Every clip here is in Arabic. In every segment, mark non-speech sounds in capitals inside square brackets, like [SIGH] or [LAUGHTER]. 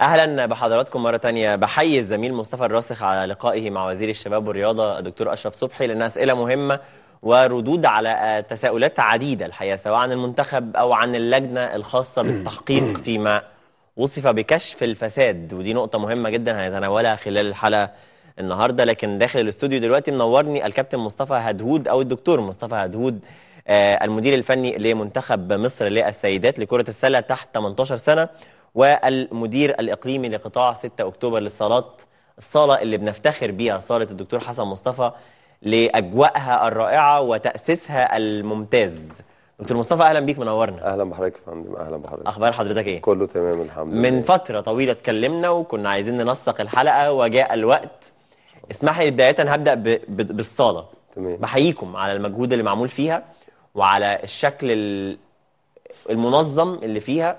اهلا بحضراتكم مره تانية بحيي الزميل مصطفى الراسخ على لقائه مع وزير الشباب والرياضه الدكتور اشرف صبحي لانها اسئله مهمه وردود على آه، تساؤلات عديده الحقيقه سواء عن المنتخب او عن اللجنه الخاصه بالتحقيق [CLEARS THROAT] فيما وصف بكشف الفساد ودي نقطه مهمه جدا هنتناولها خلال الحلقه النهارده لكن داخل الاستوديو دلوقتي منورني الكابتن مصطفى هدهود او الدكتور مصطفى هدهود آه، المدير الفني لمنتخب مصر للسيدات لكره السله تحت 18 سنه والمدير الإقليمي لقطاع 6 أكتوبر للصالات الصالة اللي بنفتخر بيها صالة الدكتور حسن مصطفى لأجواءها الرائعة وتأسيسها الممتاز دكتور مصطفى اهلا بيك منورنا اهلا بحضرتك يا فندم اهلا بحضرتك اخبار حضرتك ايه كله تمام الحمد لله من فتره طويله اتكلمنا وكنا عايزين ننسق الحلقه وجاء الوقت اسمح لي بدايه هبدا ب... ب... بالصاله تمام بحييكم على المجهود اللي معمول فيها وعلى الشكل ال... المنظم اللي فيها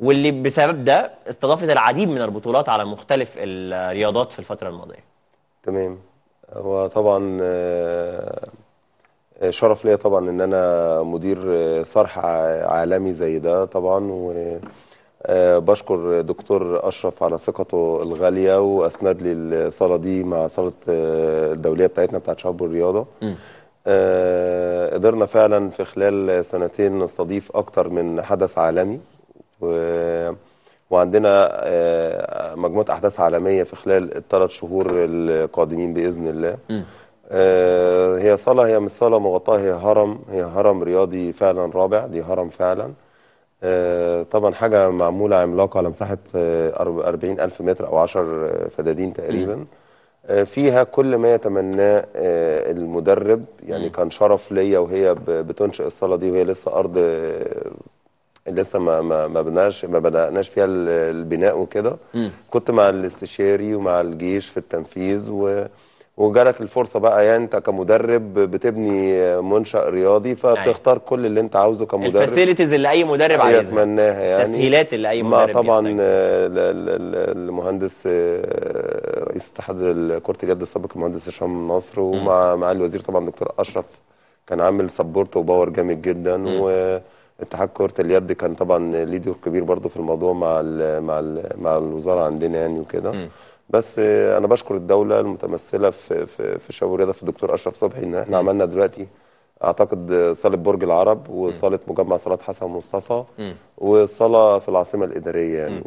واللي بسبب ده استضافت العديد من البطولات على مختلف الرياضات في الفترة الماضية تمام هو طبعا آه، آه، شرف ليا طبعا ان انا مدير آه، صرح عالمي زي ده طبعا وبشكر دكتور اشرف على ثقته الغاليه واسند لي الصاله دي مع صاله الدوليه بتاعتنا بتاعت شباب الرياضه قدرنا فعلا في خلال سنتين نستضيف اكتر من حدث عالمي و... وعندنا آه، مجموعه احداث عالميه في خلال الثلاث شهور القادمين باذن الله م. آه، هي صاله هي مش صاله مغطاه هي هرم هي هرم رياضي فعلا رابع دي هرم فعلا آه، طبعا حاجه معموله عملاقه على مساحه 40 ألف متر او 10 فدادين تقريبا م. فيها كل ما يتمناه المدرب يعني كان شرف ليا وهي بتنشئ الصاله دي وهي لسه ارض لسه ما ما ما بدناش ما بدأناش فيها البناء وكده كنت مع الاستشاري ومع الجيش في التنفيذ و وجالك الفرصه بقى يعني انت كمدرب بتبني منشا رياضي فبتختار أيوة. كل اللي انت عاوزه كمدرب الفاسيلتيز اللي اي مدرب عايزها يتمناها يعني تسهيلات اللي اي مدرب طبعا المهندس آه، رئيس اتحاد كره اليد السابق المهندس هشام نصر ومع مع الوزير طبعا دكتور اشرف كان عامل سبورت وباور جامد جدا و اتحاد كره اليد كان طبعا ليه دور كبير برضو في الموضوع مع الـ مع الـ مع الوزاره عندنا يعني وكده بس انا بشكر الدوله المتمثله في في, في شباب الرياضه في الدكتور اشرف صبحي ان احنا عملنا دلوقتي اعتقد صاله برج العرب وصاله مجمع صالات حسن مصطفى وصاله في العاصمه الاداريه يعني.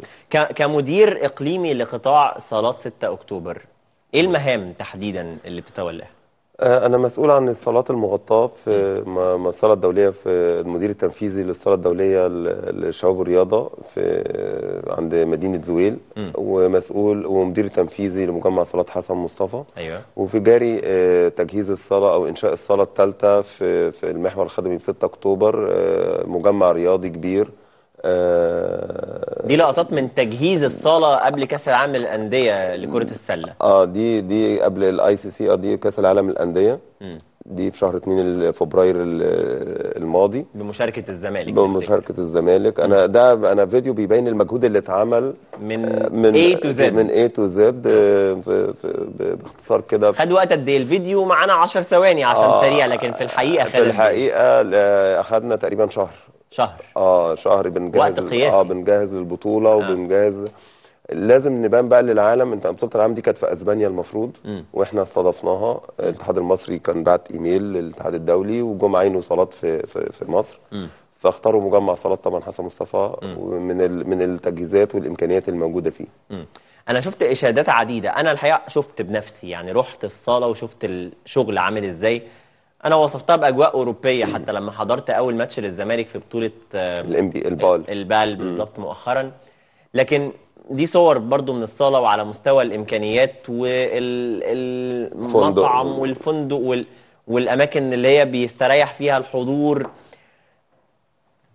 كمدير اقليمي لقطاع صالات 6 اكتوبر ايه المهام تحديدا اللي بتتولاها آه، أنا مسؤول عن الصالات المغطاة في الصالة الدولية في المدير التنفيذي للصالة الدولية للشباب والرياضة في آه، عند مدينة زويل ومسؤول ومدير تنفيذي لمجمع صالات حسن مصطفى أيوة. وفي جاري آه، تجهيز الصالة أو إنشاء الصالة الثالثة في في المحور الخدمي ب 6 أكتوبر مجمع رياضي كبير آه، دي لقطات من تجهيز الصاله قبل كاس العالم للانديه لكره السله اه دي دي قبل الاي سي سي اه دي كاس العالم للانديه دي في شهر 2 فبراير الماضي بمشاركه الزمالك بمشاركه بفتكر. الزمالك انا ده انا فيديو بيبين المجهود اللي اتعمل من آه، من A to Z من A to Z آه، باختصار كده خد وقت قد ايه الفيديو معانا 10 ثواني عشان آه سريع لكن في الحقيقه خد في الحقيقه اخذنا تقريبا شهر شهر اه شهر بنجهز وقت قياسي اه بنجهز للبطوله آه. وبنجهز لازم نبان بقى للعالم انت بطوله العالم دي كانت في اسبانيا المفروض م. واحنا استضفناها الاتحاد المصري كان بعت ايميل للاتحاد الدولي وجم عينوا صالات في في, في مصر م. فاختاروا مجمع صالات طبعا حسن مصطفى من من التجهيزات والامكانيات الموجوده فيه م. انا شفت اشادات عديده انا الحقيقه شفت بنفسي يعني رحت الصاله وشفت الشغل عامل ازاي انا وصفتها باجواء اوروبيه حتى لما حضرت اول ماتش للزمالك في بطوله البال البال بالظبط مؤخرا لكن دي صور برضو من الصاله وعلى مستوى الامكانيات والمطعم والفندق وال... والاماكن اللي هي بيستريح فيها الحضور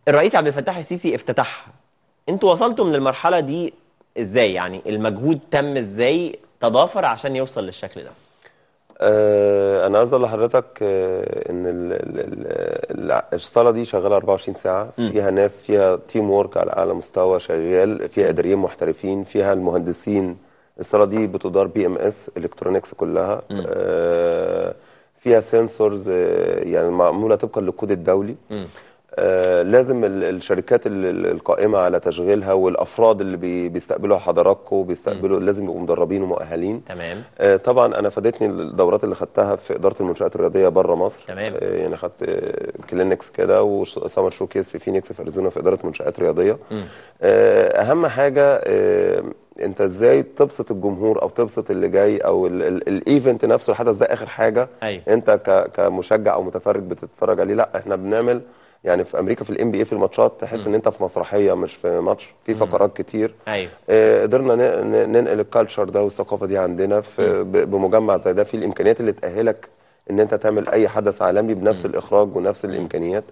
الرئيس عبد الفتاح السيسي افتتحها انتوا وصلتوا من المرحله دي ازاي يعني المجهود تم ازاي تضافر عشان يوصل للشكل ده آه، انا عايز اقول لحضرتك آه، ان ال ال ال الصاله دي شغاله 24 ساعه فيها ناس فيها تيم وورك على اعلى مستوى شغال فيها اداريين محترفين فيها المهندسين الصاله دي بتدار بي ام اس الكترونكس كلها آه، فيها سنسورز يعني معموله طبقا للكود الدولي آه، لازم الشركات القائمه على تشغيلها والافراد اللي بيستقبلوا حضراتكم وبيستقبلوا لازم يبقوا مدربين ومؤهلين تمام آه، طبعا انا فادتني الدورات اللي خدتها في اداره المنشات الرياضيه بره مصر تمام آه، يعني خدت كلينكس كده وسمر كيس في فينيكس في اريزونا في اداره منشات رياضيه اهم حاجه انت ازاي تبسط الجمهور او تبسط اللي جاي او الايفنت نفسه الحدث ده اخر حاجه أيوه. انت كمشجع او متفرج بتتفرج عليه لا احنا بنعمل يعني في امريكا في الام بي اي في الماتشات تحس ان انت في مسرحيه مش في ماتش في فقرات كتير ايوه آه، قدرنا ننقل الكالتشر ده والثقافه دي عندنا في بمجمع زي ده في الامكانيات اللي تاهلك ان انت تعمل اي حدث عالمي بنفس الاخراج ونفس الامكانيات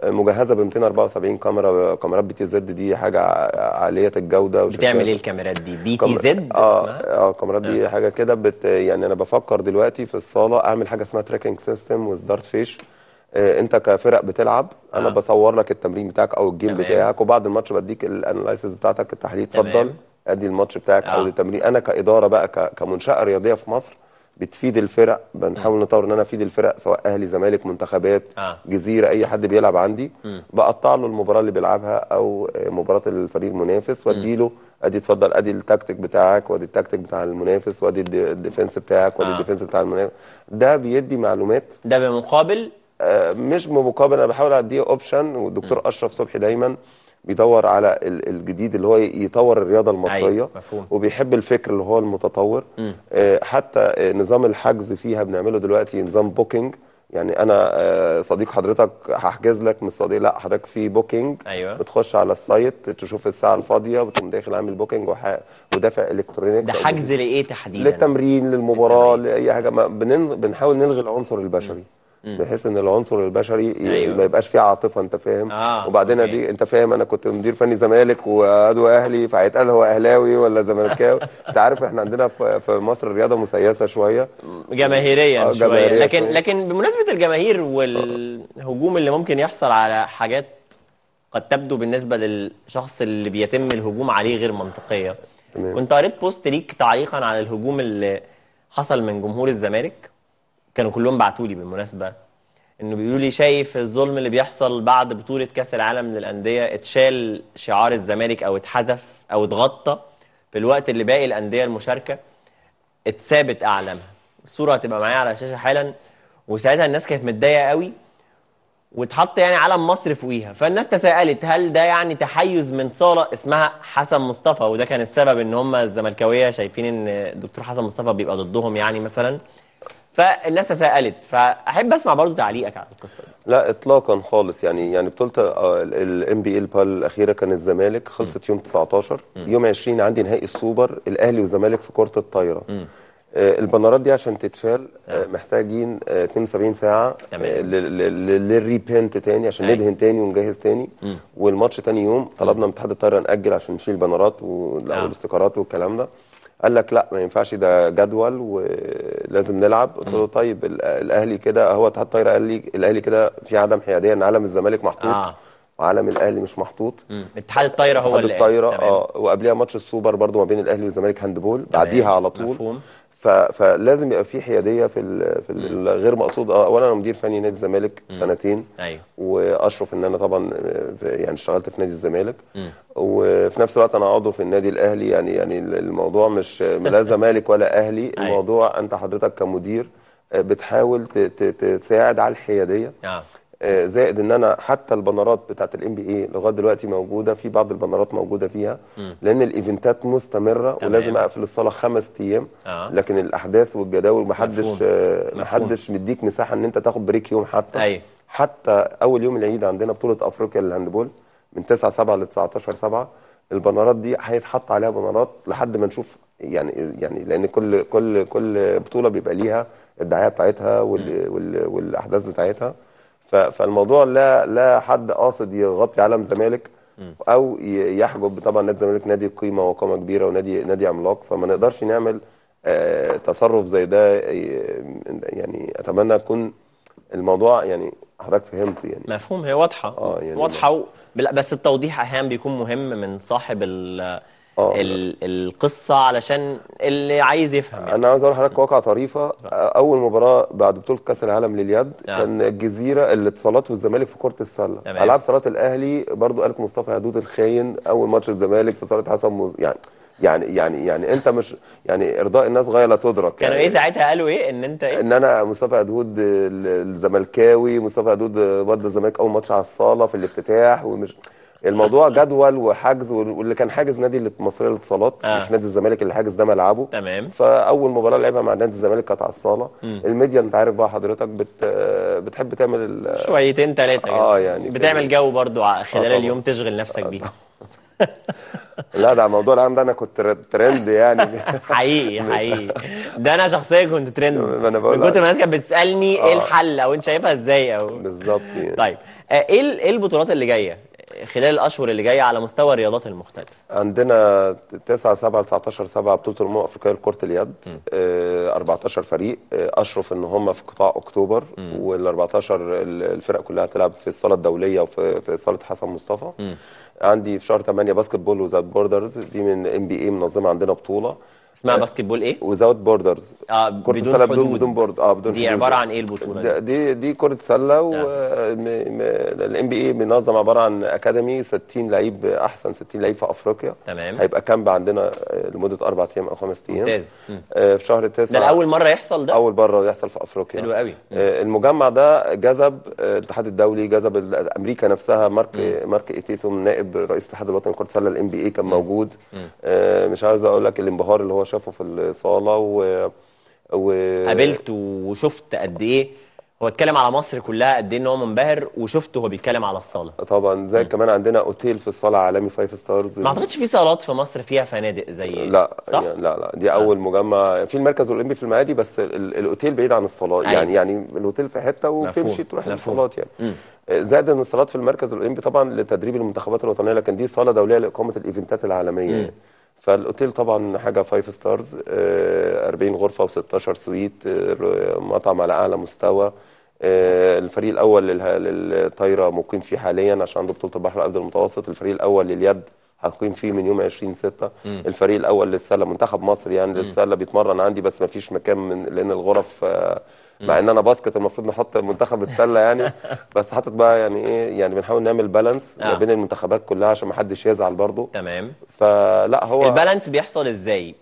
آه، مجهزه ب 274 كاميرا كاميرات بي تي زد دي حاجه عاليه الجوده بتعمل ايه الكاميرات دي بي تي زد اه اه الكاميرات دي آه. حاجه كده بت يعني انا بفكر دلوقتي في الصاله اعمل حاجه اسمها تراكنج سيستم وستارت فيش آه، انت كفرق بتلعب انا آه. بصور لك التمرين بتاعك او الجيم تمام. بتاعك وبعد الماتش بديك الاناليسز بتاعتك التحليل اتفضل ادي الماتش بتاعك آه. او التمرين انا كاداره بقى كمنشاه رياضيه في مصر بتفيد الفرق بنحاول نطور ان انا افيد الفرق سواء اهلي زمالك منتخبات آه. جزيره اي حد بيلعب عندي م. بقطع له المباراه اللي بيلعبها او مباراه الفريق المنافس وادي له ادي اتفضل ادي التكتيك بتاعك وادي التكتيك بتاع المنافس وادي الديفنس بتاعك وادي آه. الديفنس بتاع المنافس ده بيدي معلومات ده بمقابل آه، مش بمقابل انا بحاول اديه اوبشن والدكتور اشرف صبحي دايما بيدور على الجديد اللي هو يطور الرياضه أيوة، المصريه أيوة مفهوم. وبيحب الفكر اللي هو المتطور م. آه، حتى آه، نظام الحجز فيها بنعمله دلوقتي نظام بوكينج يعني انا صديق حضرتك هحجز لك مش صديق لا حضرتك في بوكينج أيوة. بتخش على السايت تشوف الساعه الفاضيه بتقوم داخل عامل بوكينج وح... ودافع الكترونيك ده حجز لايه تحديدا للتمرين للمباراه لاي حاجه بنن... بنحاول نلغي العنصر البشري م. بحيث ان العنصر البشري أيوة. ما يبقاش فيه عاطفه انت فاهم آه. وبعدين أوكي. دي انت فاهم انا كنت مدير فني زمالك وادو اهلي فهيتقال هو اهلاوي ولا زملكاوي [LAUGHS] انت عارف احنا عندنا في مصر الرياضه مسيسه شويه جماهيريا آه شويه لكن شوية. لكن بمناسبه الجماهير آه. والهجوم اللي ممكن يحصل على حاجات قد تبدو بالنسبه للشخص اللي بيتم الهجوم عليه غير منطقيه كنت قريت بوست ليك تعليقا على الهجوم اللي حصل من جمهور الزمالك كانوا كلهم بعتوا لي بالمناسبه انه بيقولوا لي شايف الظلم اللي بيحصل بعد بطوله كاس العالم للانديه اتشال شعار الزمالك او اتحذف او اتغطى في الوقت اللي باقي الانديه المشاركه اتثابت اعلامها الصوره هتبقى معايا على الشاشه حالا وساعتها الناس كانت متضايقه قوي واتحط يعني علم مصر فوقيها فالناس تساءلت هل ده يعني تحيز من صاله اسمها حسن مصطفى وده كان السبب ان هم الزملكاويه شايفين ان دكتور حسن مصطفى بيبقى ضدهم يعني مثلا فالناس تساءلت فاحب اسمع برضو تعليقك على القصه دي لا اطلاقا خالص يعني يعني بطوله آه، الام بي ال الاخيره كان الزمالك خلصت م. يوم 19 م. يوم 20 عندي نهائي السوبر الاهلي والزمالك في كره الطايره آه، البنرات دي عشان تتشال آه. محتاجين 72 ساعه للريبنت تاني عشان أيوة. ندهن تاني ونجهز تاني والماتش تاني يوم طلبنا من اتحاد الطايره ناجل عشان نشيل البنرات والاستيكرات والكلام ده قال لك لا ما ينفعش ده جدول ولازم نلعب قلت له طيب الاهلي كده هو اتحاد الطايره قال لي الاهلي كده في عدم حياديه ان علم الزمالك محطوط آه. وعلم الاهلي مش محطوط اتحاد الطايره هو اللي الطايره اه وقبليها ماتش السوبر برضو ما بين الاهلي والزمالك هاندبول بعديها على طول مفهوم. فلازم يبقى في حياديه في ال في ال مقصود اه اولا انا مدير فني نادي الزمالك سنتين ايوه واشرف ان انا طبعا آه، يعني اشتغلت في نادي الزمالك وفي نفس الوقت انا عضو في النادي الاهلي يعني يعني الموضوع مش لا [LAUGHS] زمالك ولا اهلي أيوه. الموضوع انت حضرتك كمدير آه، بتحاول تساعد على الحياديه آه. آه، زائد ان انا حتى البنرات بتاعت الام بي اي لغايه دلوقتي موجوده في بعض البنرات موجوده فيها لان الايفنتات مستمره تمام. ولازم اقفل الصاله خمس ايام آه. لكن الاحداث والجداول محدش آه، مفهوم. محدش مديك مساحه ان انت تاخد بريك يوم حتى أي. أيوه. حتى اول يوم العيد عندنا بطوله افريقيا للهاندبول من 9 7 ل 19 7 البنرات دي هيتحط عليها بنرات لحد ما نشوف يعني يعني لان كل كل كل بطوله بيبقى ليها الدعايه بتاعتها وال والاحداث بتاعتها فالموضوع لا لا حد قاصد يغطي علم زمالك او يحجب طبعا نادي الزمالك نادي قيمه وقامه كبيره ونادي نادي عملاق فما نقدرش نعمل آه، تصرف زي ده يعني اتمنى يكون الموضوع يعني حضرتك فهمت يعني مفهوم هي واضحه آه يعني واضحه بس التوضيح احيانا بيكون مهم من صاحب ال آه. ال... القصه علشان اللي عايز يفهم يعني. انا عايز اقول لحضرتك واقعه طريفه آه، اول مباراه بعد بطوله كاس العالم لليد نعم. كان الجزيره الاتصالات والزمالك في كره السله العاب صالات الاهلي برضو قالت مصطفى هدود الخاين اول ماتش الزمالك في صاله حسن مز... يعني يعني يعني يعني انت مش يعني ارضاء الناس غايه لا تدرك كانوا يعني ايه ساعتها قالوا ايه ان انت ايه ان انا مصطفى هدود الزملكاوي مصطفى هدود برضه الزمالك اول ماتش على الصاله في الافتتاح ومش الموضوع جدول وحجز واللي كان حاجز نادي المصريه للاتصالات آه. مش نادي الزمالك اللي حاجز ده ملعبه تمام فاول مباراه لعبها مع نادي الزمالك كانت على الصاله مم. الميديا انت عارف بقى حضرتك بت... بتحب تعمل شويتين ثلاثه اه يعني بتعمل جو برضو خلال آه اليوم تشغل نفسك آه. بيه لا ده موضوع العام ده انا كنت ترند يعني [LAUGHS] حقيقي حقيقي ده انا شخصيا كنت ترند [LAUGHS] انا بقول من كتر ما الناس كانت بتسالني ايه آه. الحل او انت شايفها ازاي او بالظبط يعني. طيب آه، ايه ايه البطولات اللي جايه خلال الاشهر اللي جايه على مستوى الرياضات المختلفه عندنا 9 7 19 7 بطوله الامم الافريقيه لكره اليد آه 14 فريق آه اشرف ان هم في قطاع اكتوبر وال 14 الفرق كلها هتلعب في الصاله الدوليه وفي في صاله حسن مصطفى م. عندي في شهر 8 باسكت بول وزاد بوردرز دي من ام بي اي منظمه عندنا بطوله اسمها باسكت بول ايه؟ وزاوت بوردرز اه كرة بدون سلة بدون بدون بورد اه بدون دي حدود. عبارة عن ايه البطولة دي؟ دي دي كرة سلة والان بي اي بينظم عبارة عن اكاديمي 60 لعيب احسن 60 لعيب في افريقيا تمام هيبقى كامب عندنا لمدة اربع ايام او خمس ايام ممتاز آه في شهر تسعة ده اول مرة يحصل ده؟ اول مرة يحصل في افريقيا حلو قوي آه المجمع ده جذب آه، الاتحاد الدولي جذب امريكا نفسها مارك مم. مارك ايتيتوم نائب رئيس الاتحاد الوطني لكرة السلة الان بي اي كان موجود آه مش عايز اقول لك الانبهار اللي هو شافه في الصاله و, و... قابلته وشفت قد ايه هو اتكلم على مصر كلها قد ايه ان هو منبهر وشفته هو بيتكلم على الصاله طبعا زي م. كمان عندنا اوتيل في الصاله عالمي فايف ستارز ما اعتقدش في صالات في مصر فيها فنادق زي لا صح؟ يعني لا لا دي اول آه. مجمع في المركز الاولمبي في المعادي بس الاوتيل بعيد عن الصالات آه. يعني يعني الاوتيل في حته وتمشي تروح للصالات يعني م. آه، زائد ان الصالات في المركز الاولمبي طبعا لتدريب المنتخبات الوطنيه لكن دي صاله دوليه لاقامه الايفنتات العالميه م. يعني. فالاوتيل طبعا حاجه فايف ستارز 40 غرفه و16 سويت آه، مطعم على اعلى مستوى آه، الفريق الاول للطايره مقيم فيه حاليا عشان عنده بطوله البحر الابيض المتوسط الفريق الاول لليد هقيم فيه من يوم 20 6 الفريق الاول للسله منتخب مصر يعني للسله بيتمرن عندي بس ما فيش مكان من لان الغرف آه، مع ان انا باسكت المفروض نحط منتخب السله يعني [LAUGHS] بس حاطط بقى يعني ايه يعني بنحاول نعمل بالانس آه. ما بين المنتخبات كلها عشان ما حدش يزعل برضه تمام فلا هو البالانس بيحصل ازاي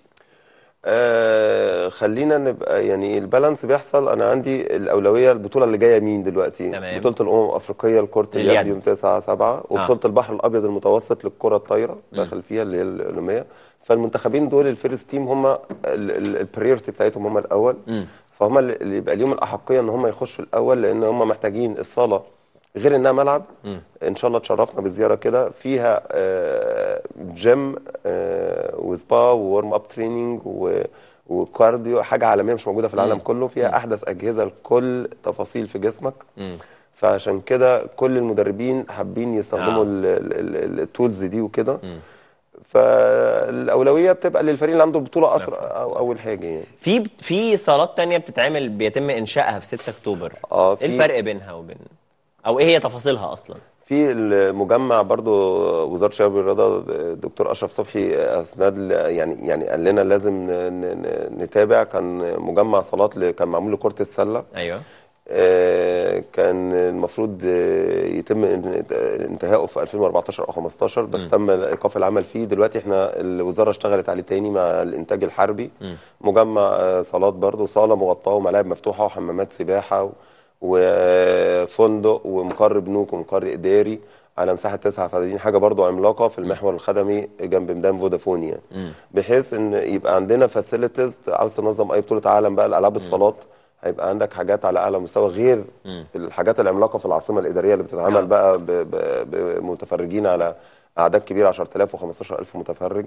آه، خلينا نبقى يعني البالانس بيحصل انا عندي الاولويه البطوله اللي جايه مين دلوقتي تمام. بطوله الامم الافريقيه لكره اليد يوم 9 7 آه. وبطوله آه. البحر الابيض المتوسط للكره الطايره داخل فيها اللي هي الاولمبيه فالمنتخبين دول الفيرست تيم هم البريورتي بتاعتهم هم الاول م. فهم اللي يبقى ليهم الاحقيه ان هم يخشوا الاول لان هم محتاجين الصاله غير انها ملعب ان شاء الله تشرفنا بالزياره كده فيها جيم وسبا وورم اب تريننج وكارديو حاجه عالميه مش موجوده في العالم كله فيها احدث اجهزه لكل تفاصيل في جسمك فعشان كده كل المدربين حابين يستخدموا آه. التولز دي وكده فالاولويه بتبقى للفريق اللي عنده بطوله اسرع أو اول حاجه يعني في في صالات تانية بتتعمل بيتم انشائها في 6 اكتوبر آه إيه في ايه الفرق بينها وبين او ايه هي تفاصيلها اصلا في المجمع برضو وزاره الشباب والرياضه الدكتور اشرف صبحي اسناد يعني يعني قال لنا لازم نتابع كان مجمع صالات كان معمول لكره السله ايوه آه، كان المفروض يتم انتهائه في 2014 او 15 بس م. تم ايقاف العمل فيه دلوقتي احنا الوزاره اشتغلت عليه تاني مع الانتاج الحربي م. مجمع آه، صالات برضه صاله مغطاه وملاعب مفتوحه وحمامات سباحه و... وفندق ومقر بنوك ومقر اداري على مساحه 9 فدي حاجه برضو عملاقه في المحور الخدمي جنب ميدان فودافون يعني بحيث ان يبقى عندنا فاسيلتيز عاوز تنظم اي بطوله عالم بقى الالعاب الصالات هيبقى عندك حاجات على اعلى مستوى غير مم. الحاجات العملاقه في العاصمه الاداريه اللي بتتعمل آه. بقى بمتفرجين على اعداد كبيره 10000 و15000 متفرج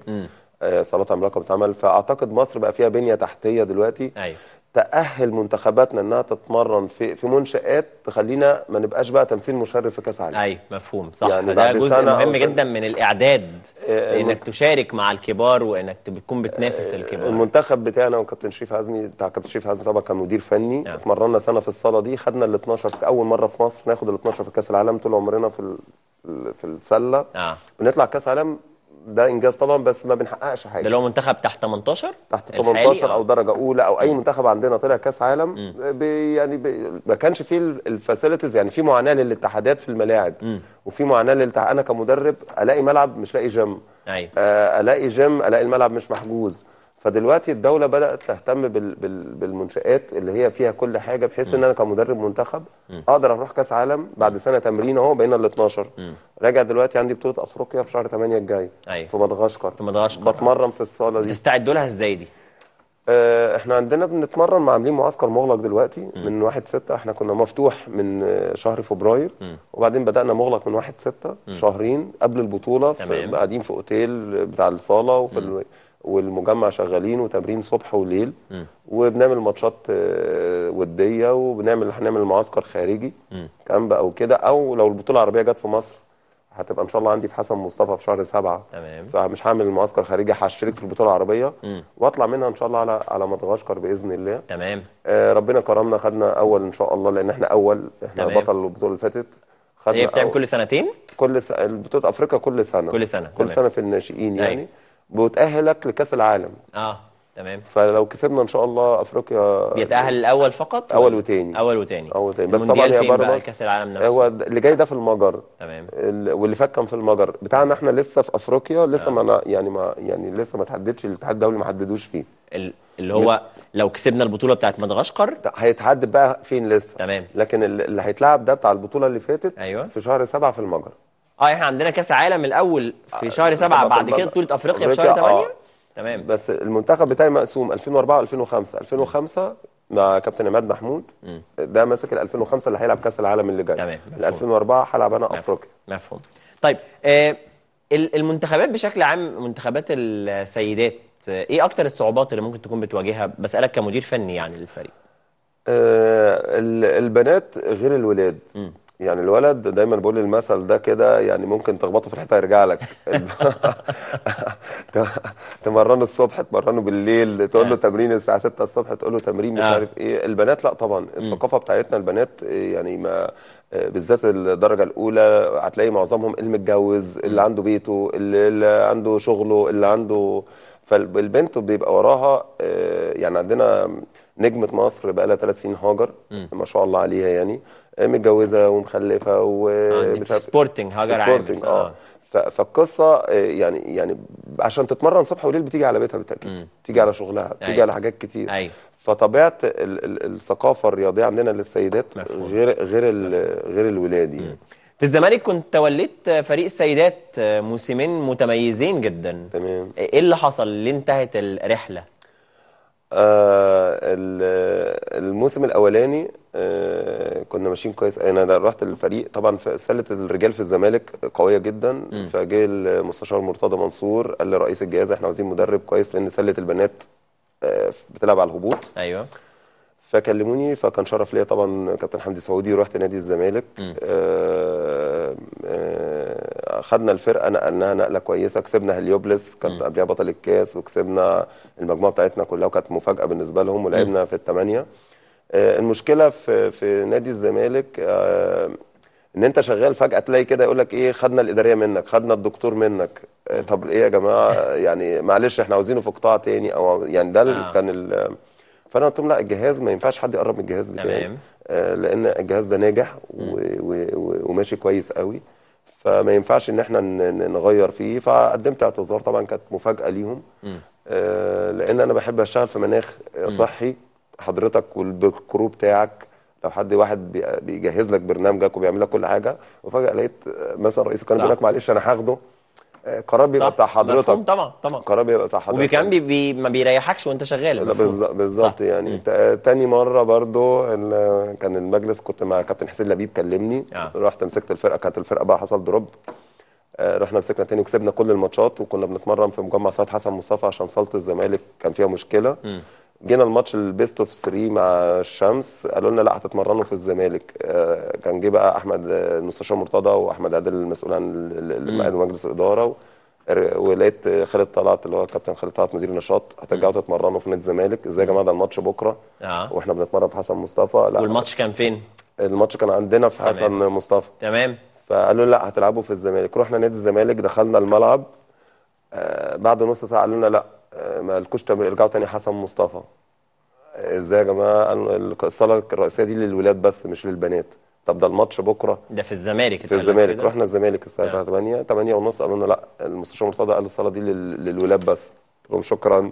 آه صالات عملاقه بتتعمل فاعتقد مصر بقى فيها بنيه تحتيه دلوقتي أيوه. تاهل منتخباتنا انها تتمرن في في منشات تخلينا ما نبقاش بقى تمثيل مشرف في كاس عالم ايوه مفهوم صح يعني ده جزء مهم جدا من الاعداد إيه انك تشارك مع الكبار وانك تكون بتنافس الكبار المنتخب بتاعنا وكابتن شريف عزمي بتاع كابتن شريف عزمي طبعا كان مدير فني آه. اتمرنا سنه في الصاله دي خدنا ال 12 اول مره في مصر ناخد ال 12 في كاس العالم طول عمرنا في في السله آه. بنطلع كاس عالم ده انجاز طبعا بس ما بنحققش حاجه ده لو منتخب تحت 18 تحت 18 او آه. درجه اولى او اي منتخب عندنا طلع كاس عالم بي يعني بي ما كانش فيه الفاسيلتيز يعني في معاناه للاتحادات في الملاعب م. وفي معاناه للاتحاد انا كمدرب الاقي ملعب مش لاقي جيم ايوه آه، الاقي جيم الاقي الملعب مش محجوز فدلوقتي الدوله بدات تهتم بالمنشات اللي هي فيها كل حاجه بحيث ان انا كمدرب منتخب اقدر اروح كاس عالم بعد سنه تمرين اهو بقينا ال 12 راجع دلوقتي عندي بطوله افريقيا في شهر 8 الجاي أيوة. في مدغشقر في مدغشقر بتمرن في الصاله دي تستعدوا لها ازاي دي؟ آه، احنا عندنا بنتمرن مع عاملين معسكر مغلق دلوقتي م. من 1 6 احنا كنا مفتوح من آه، شهر فبراير م. وبعدين بدانا مغلق من 1 6 شهرين قبل البطوله قاعدين في, في اوتيل بتاع الصاله وفي والمجمع شغالين وتمرين صبح وليل م. وبنعمل ماتشات آه، وديه وبنعمل هنعمل معسكر خارجي كامب او كده او لو البطوله العربيه جت في مصر هتبقى ان شاء الله عندي في حسن مصطفى في شهر سبعة تمام فمش هعمل معسكر خارجي هشترك في البطوله العربيه م. واطلع منها ان شاء الله على على مدغشقر باذن الله تمام آه ربنا كرمنا خدنا اول ان شاء الله لان احنا اول احنا تمام. بطل البطوله اللي فاتت خدنا هي إيه، بتعمل كل سنتين كل س... بطوله افريقيا كل سنه كل سنه كل تمام. سنه في الناشئين يعني أي. أيوة. بتأهلك لكأس العالم اه تمام فلو كسبنا ان شاء الله افريقيا بيتاهل الاول فقط اول وتاني اول وتاني اول وتاني بس طبعا هي بره كاس العالم نفسه هو اللي جاي ده في المجر تمام واللي فات كان في المجر بتاعنا احنا لسه في افريقيا لسه آه. ما يعني ما يعني لسه ما تحددش الاتحاد الدولي ما حددوش فيه اللي هو لو كسبنا البطوله بتاعت مدغشقر هيتحدد بقى فين لسه تمام لكن اللي هيتلعب ده بتاع البطوله اللي فاتت أيوة. في شهر سبعة في المجر اه احنا عندنا كاس عالم الاول في آه، شهر سبعة بعد كده بطوله افريقيا في شهر 8 آه، تمام بس المنتخب بتاعي مقسوم 2004 و2005 2005 مع كابتن عماد محمود ده ماسك ال 2005 اللي هيلعب كاس العالم اللي جاي تمام ال 2004 هلعب انا افريقيا مفهوم طيب آه المنتخبات بشكل عام منتخبات السيدات آه، ايه اكتر الصعوبات اللي ممكن تكون بتواجهها بسالك كمدير فني يعني للفريق آه البنات غير الولاد يعني الولد دايما بقول المثل ده كده يعني ممكن تخبطه في الحيطه يرجع لك [LAUGHS] تمرنه الصبح تمرنه بالليل تقول له آه. تمرين الساعه 6 الصبح تقول له تمرين مش آه. عارف ايه البنات لا طبعا الثقافه بتاعتنا البنات يعني ما آه، بالذات الدرجه الاولى هتلاقي معظمهم اللي متجوز اللي عنده بيته اللي عنده شغله اللي عنده فالبنت بيبقى وراها يعني عندنا نجمه مصر بقى لها ثلاث سنين هاجر ما شاء الله عليها يعني متجوزه ومخلفه و سبورتنج هاجر عامر اه, آه. فالقصه آه، يعني يعني عشان تتمرن صبح وليل بتيجي على بيتها بالتاكيد بتيجي على شغلها بتيجي أيوة. على حاجات كتير أيوة. فطبيعه ال ال الثقافه الرياضيه عندنا للسيدات مفهوم. غير غير غير الولاد يعني في الزمالك كنت توليت فريق السيدات آه، موسمين متميزين جدا تمام إيه-, ايه اللي حصل ليه انتهت الرحله آه الموسم الاولاني كنا ماشيين كويس انا رحت الفريق طبعا في سله الرجال في الزمالك قويه جدا فجاء فجه المستشار مرتضى منصور قال لرئيس الجهاز احنا عاوزين مدرب كويس لان سله البنات آه، بتلعب على الهبوط ايوه فكلموني فكان شرف ليا طبعا كابتن حمدي سعودي رحت نادي الزمالك آه، آه، خدنا الفرقه نقلناها نقله كويسه كسبنا هليوبلس كان قبلها بطل الكاس وكسبنا المجموعه بتاعتنا كلها وكانت مفاجاه بالنسبه لهم ولعبنا في الثمانيه آه، المشكله في في نادي الزمالك آه، ان انت شغال فجاه تلاقي كده يقول لك ايه خدنا الاداريه منك خدنا الدكتور منك آه، طب ايه يا جماعه يعني معلش احنا عاوزينه في قطاع تاني او يعني ده آه. كان فانا قلت لهم لا الجهاز ما ينفعش حد يقرب من الجهاز بتاعي تمام لان الجهاز ده ناجح و... و... وماشي كويس قوي فما ينفعش ان احنا نغير فيه فقدمت اعتذار طبعا كانت مفاجاه ليهم لان انا بحب اشتغل في مناخ صحي حضرتك والكرو بتاعك لو حد واحد بيجهز لك برنامجك وبيعمل لك كل حاجه وفجاه لقيت مثلا رئيس القناه بيقول لك معلش انا هاخده آه، قرار بيبقى بتاع حضرتك طبعا طبعا قرار بيبقى بتاع حضرتك وكمان بي بي ما بيريحكش وانت شغال بالظبط يعني تاني مره برضو كان المجلس كنت مع كابتن حسين لبيب كلمني آه. رحت مسكت الفرقه كانت الفرقه بقى حصل دروب آه، رحنا مسكنا تاني وكسبنا كل الماتشات وكنا بنتمرن في مجمع سيد حسن مصطفى عشان صاله الزمالك كان فيها مشكله م. جينا الماتش البيست اوف 3 مع الشمس قالوا لنا لا هتتمرنوا في الزمالك آه، كان جه بقى احمد المستشار آه، مرتضى واحمد عادل المسؤول عن المقعد ومجلس الاداره ولقيت خالد طلعت اللي هو كابتن خالد طلعت مدير نشاط هترجعوا تتمرنوا في نادي الزمالك ازاي يا جماعه ده الماتش بكره آه. واحنا بنتمرن في حسن مصطفى لا والماتش كان فين؟ الماتش كان عندنا في حسن تمام. مصطفى تمام فقالوا لا هتلعبوا في الزمالك رحنا نادي الزمالك دخلنا الملعب آه بعد نص ساعه قالوا لنا لا آه، ما لكوش ترجعوا تاني حسن مصطفى آه، ازاي يا جماعه الصاله الرئيسيه دي للولاد بس مش للبنات طب ده الماتش بكره ده في الزمالك في الزمالك رحنا الزمالك الساعه 8 نعم. 8 ونص قالوا لنا لا المستشار مرتضى قال الصاله دي للولاد بس قلت لهم شكرا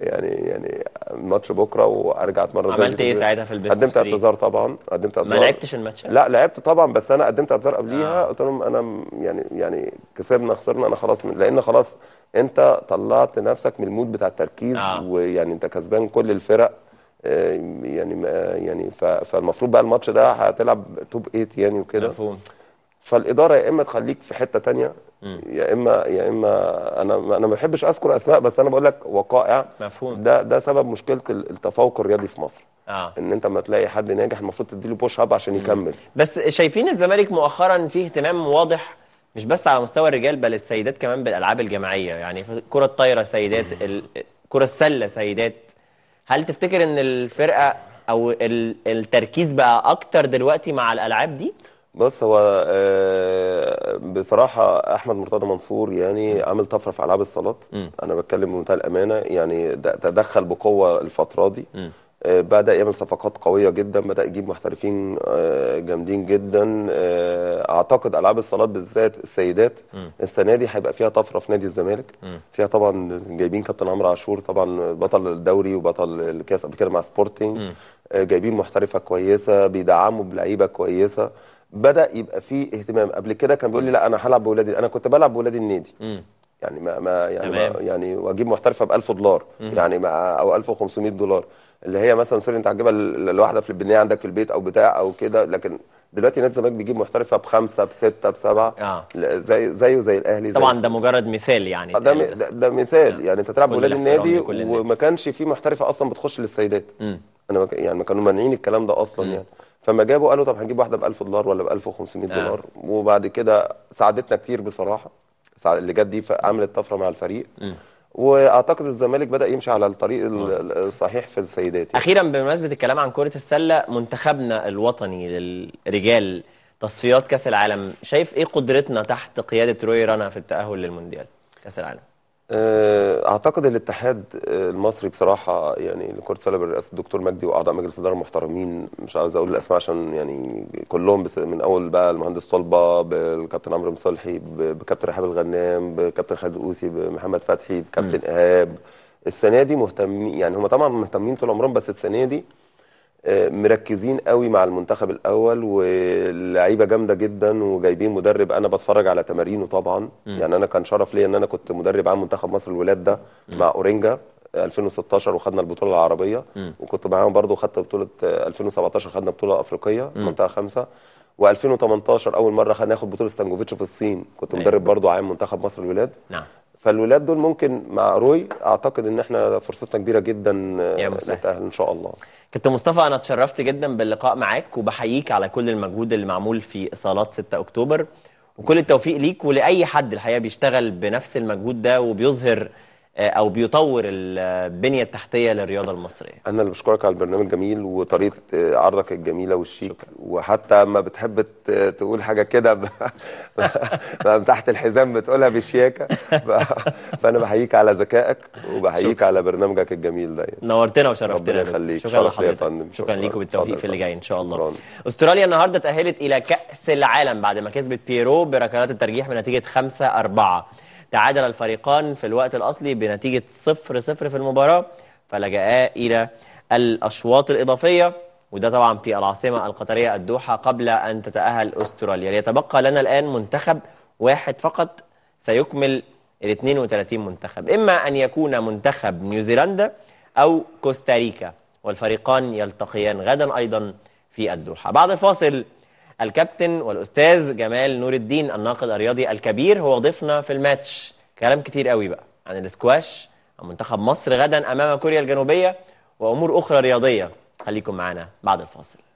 يعني يعني الماتش بكره وارجع اتمرن عملت ايه ساعتها في البيست قدمت اعتذار طبعا قدمت اعتذار ما لعبتش الماتش لا لعبت طبعا بس انا قدمت اعتذار آه. قبليها آه. قلت لهم انا يعني يعني كسبنا خسرنا انا خلاص من لان خلاص انت طلعت نفسك من المود بتاع التركيز آه. ويعني انت كسبان كل الفرق آه، يعني آه، يعني فالمفروض بقى الماتش ده هتلعب توب 8 يعني وكده مفهوم فالاداره يا اما تخليك في حته تانية يا اما يا اما انا انا ما بحبش اذكر اسماء بس انا بقول لك وقائع مفهوم ده ده سبب مشكله التفوق الرياضي في مصر آه. ان انت ما تلاقي حد ناجح المفروض تديله بوش اب عشان يكمل بس شايفين الزمالك مؤخرا فيه اهتمام واضح مش بس على مستوى الرجال بل السيدات كمان بالالعاب الجماعيه يعني كره الطايره سيدات كره السله سيدات هل تفتكر ان الفرقه او التركيز بقى اكتر دلوقتي مع الالعاب دي بص هو آه، بصراحة أحمد مرتضى منصور يعني عامل طفرة في ألعاب الصالات أنا بتكلم بمنتهى الأمانة يعني تدخل بقوة الفترة دي آه، بدأ يعمل صفقات قوية جدا بدأ يجيب محترفين آه، جامدين جدا أعتقد ألعاب الصالات بالذات السيدات السنة دي هيبقى فيها طفرة في نادي الزمالك فيها طبعا جايبين كابتن عمرو عاشور طبعا بطل الدوري وبطل الكاس قبل كده مع سبورتنج جايبين محترفة كويسة بيدعموا بلعيبة كويسة بدا يبقى فيه اهتمام قبل كده كان بيقول لي لا انا هلعب باولادي انا كنت بلعب باولاد النادي مم. يعني ما, ما يعني تمام. ما يعني واجيب محترفه ب 1000 دولار مم. يعني ما او 1500 دولار اللي هي مثلا سوري انت هتجيبها الواحده في البنيه عندك في البيت او بتاع او كده لكن دلوقتي نادي الزمالك بيجيب محترفه بخمسه بسته بسبعه آه. زي زيه زي الاهلي طبعا ده مجرد مثال يعني آه، ده يعني ده, ده مثال آه. يعني انت تلعب ولاد النادي وما كانش في محترفه اصلا بتخش للسيدات م. انا يعني ما كانوا مانعين الكلام ده اصلا م. يعني فما جابوا قالوا طب هنجيب واحده ب 1000 دولار ولا ب 1500 آه. دولار آه. وبعد كده ساعدتنا كتير بصراحه اللي جت دي عملت طفره مع الفريق م. واعتقد الزمالك بدا يمشي على الطريق الصحيح في السيدات يعني. اخيرا بمناسبه الكلام عن كره السله منتخبنا الوطني للرجال تصفيات كاس العالم شايف ايه قدرتنا تحت قياده روي رانا في التاهل للمونديال كاس العالم آه، اعتقد الاتحاد آه، المصري بصراحه يعني لكره السله برئاسه الدكتور مجدي واعضاء مجلس الاداره محترمين مش عاوز اقول الاسماء عشان يعني كلهم بس من اول بقى المهندس طلبه بالكابتن عمرو مصالحي بكابتن رحاب الغنام بكابتن خالد الاوسي بمحمد فتحي بكابتن ايهاب السنه دي مهتمين يعني هم طبعا مهتمين طول عمرهم بس السنه دي مركزين قوي مع المنتخب الاول واللعيبه جامده جدا وجايبين مدرب انا بتفرج على تمارينه طبعا م. يعني انا كان شرف ليا ان انا كنت مدرب عام منتخب مصر الولاد ده م. مع اورينجا 2016 وخدنا البطوله العربيه م. وكنت معاهم برده خدت بطوله 2017 خدنا بطوله افريقيه منطقه خمسه و2018 اول مره ناخد بطوله ستانجوفيتش في الصين كنت أيوة. مدرب برده عام منتخب مصر الولاد نعم فالولاد دول ممكن مع روي اعتقد ان احنا فرصتنا كبيره جدا آه، نتاهل ان شاء الله كابتن مصطفى انا اتشرفت جدا باللقاء معاك وبحييك على كل المجهود اللي معمول في صالات 6 اكتوبر وكل التوفيق ليك ولاي حد الحقيقه بيشتغل بنفس المجهود ده وبيظهر آه، او بيطور البنيه التحتيه للرياضه المصريه انا اللي بشكرك على البرنامج الجميل وطريقه عرضك الجميله والشيك شكرا. وحتى ما بتحب تقول حاجه كده ب... [LAUGHS] تحت الحزام بتقولها بشياكه ب... فانا بحييك على ذكائك وبحييك على برنامجك الجميل ده نورتنا وشرفتنا شكرا يخليك شكرا لحضرتك شكرا, شكرا ليك وبالتوفيق في اللي جاي ان شاء الله شكرا. استراليا النهارده تاهلت الى كاس العالم بعد ما كسبت بيرو بركلات الترجيح بنتيجه 5 4 تعادل الفريقان في الوقت الأصلي بنتيجة 0-0 في المباراة فلجا إلى الأشواط الإضافية وده طبعا في العاصمة القطرية الدوحة قبل أن تتأهل أستراليا ليتبقى لنا الآن منتخب واحد فقط سيكمل ال 32 منتخب إما أن يكون منتخب نيوزيلندا أو كوستاريكا والفريقان يلتقيان غدا أيضا في الدوحة بعد الفاصل الكابتن والاستاذ جمال نور الدين الناقد الرياضي الكبير هو ضيفنا في الماتش كلام كتير قوي بقى عن الاسكواش عن منتخب مصر غدا امام كوريا الجنوبيه وامور اخرى رياضيه خليكم معانا بعد الفاصل